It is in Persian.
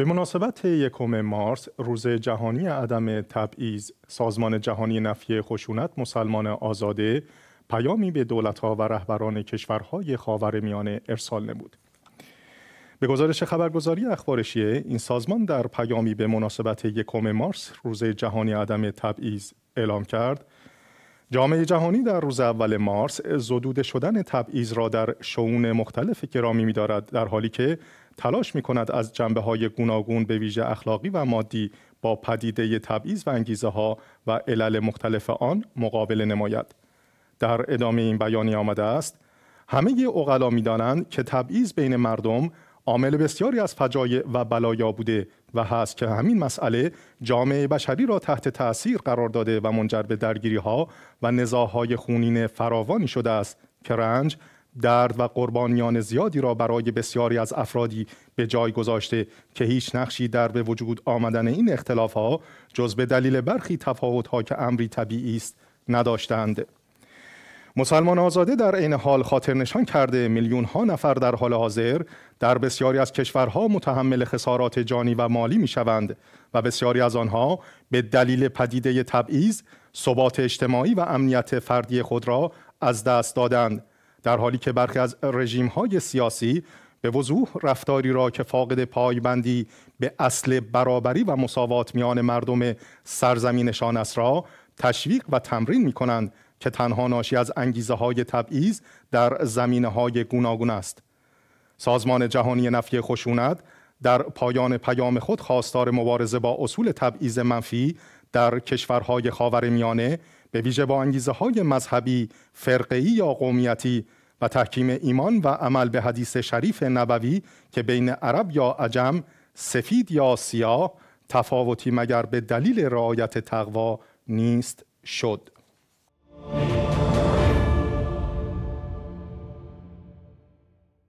به مناسبت یکم مارس روز جهانی عدم تبعیض سازمان جهانی نفی خشونت مسلمان آزاده پیامی به دولتها و رهبران کشورهای خاورمیانه ارسال نمود به گزارش خبرگزاری اخبارشیه این سازمان در پیامی به مناسبت یکم مارس روز جهانی عدم تبعیض اعلام کرد جامعه جهانی در روز اول مارس زدود شدن تبعیض را در شعون مختلف گرامی می‌دارد در حالی که تلاش می کند از جنبه های گوناگون به ویژه اخلاقی و مادی با پدیده تبعیض و انگیزه ها و علل مختلف آن مقابله نماید. در ادامه این بیانیه آمده است همه اقلا میدانند که تبعیض بین مردم عامل بسیاری از فجایع و بلایا بوده و هست که همین مسئله جامعه بشری را تحت تأثیر قرار داده و منجر به درگیری ها و نزاهای خونین فراوانی شده است که رنج درد و قربانیان زیادی را برای بسیاری از افرادی به جای گذاشته که هیچ نقشی در به وجود آمدن این اختلاف ها جز به دلیل برخی تفاوت ها که امری طبیعی است نداشتند. مسلمان آزاده در این حال خاطر نشان کرده میلیون ها نفر در حال حاضر در بسیاری از کشورها متحمل خسارات جانی و مالی می شوند و بسیاری از آنها به دلیل پدیده تبعیض ثبات اجتماعی و امنیت فردی خود را از دست دادند در حالی که برخی از رژیم‌های سیاسی به وضوح رفتاری را که فاقد پایبندی به اصل برابری و مساوات میان مردم سرزمینشان است را تشویق و تمرین می کنند که تنها ناشی از انگیزه های تبعیض در زمینه های گوناگون است. سازمان جهانی نفی خشونت در پایان پیام خود خواستار مبارزه با اصول تبعیض منفی در کشورهای خاور میانه به ویژه با انگیزه های مذهبی، فرقه‌ای یا قومیتی و تحکیم ایمان و عمل به حدیث شریف نبوی که بین عرب یا عجم، سفید یا سیاه، تفاوتی مگر به دلیل رعایت تقوا نیست شد.